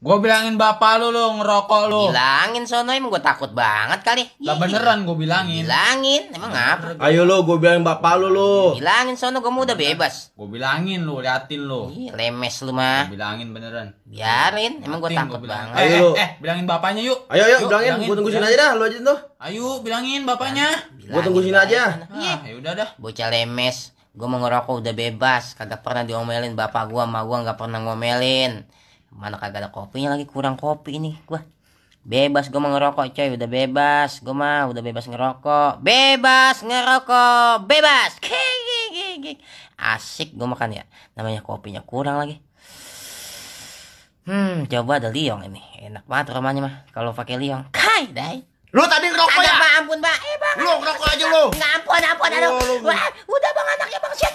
Gue bilangin bapak lu lo ngerokok lu. Bilangin sono emang gue takut banget kali. Lah iya, iya. beneran gue bilangin. Bilangin emang nah, apa? Ayo lo gue bilangin bapak lu lo. Bilangin sono gue udah bebas. Gue bilangin lu liatin lu. Ih lemes lu mah. Gua bilangin beneran. Biarin emang gue takut banget. Ayo eh, eh, eh, bilangin bapaknya yuk. Ayo ayo yuk, bilangin. bilangin. Gue tunggu sini aja dah lu aja tuh. Ayo bilangin bapaknya. Gue tunggu sini aja. Iya. Ah, ya udah dah. Bocah lemes. Gue mau ngerokok udah bebas. Kagak pernah diomelin bapak gua, sama gua gak pernah ngomelin mana kagak ada kopinya lagi kurang kopi ini gua bebas gua mau ngerokok coy udah bebas gua mah udah bebas ngerokok bebas ngerokok bebas asik gua makan ya namanya kopinya kurang lagi hmm coba ada liong ini enak banget romanya mah kalau pakai liong kai dai Lu tadi ngerokok ya? Pak, ampun, Pak. Eh, Bang. Lu ngerokok aja lu. ngampun ampun, iya, aduh. udah Bang anaknya Bang. siapa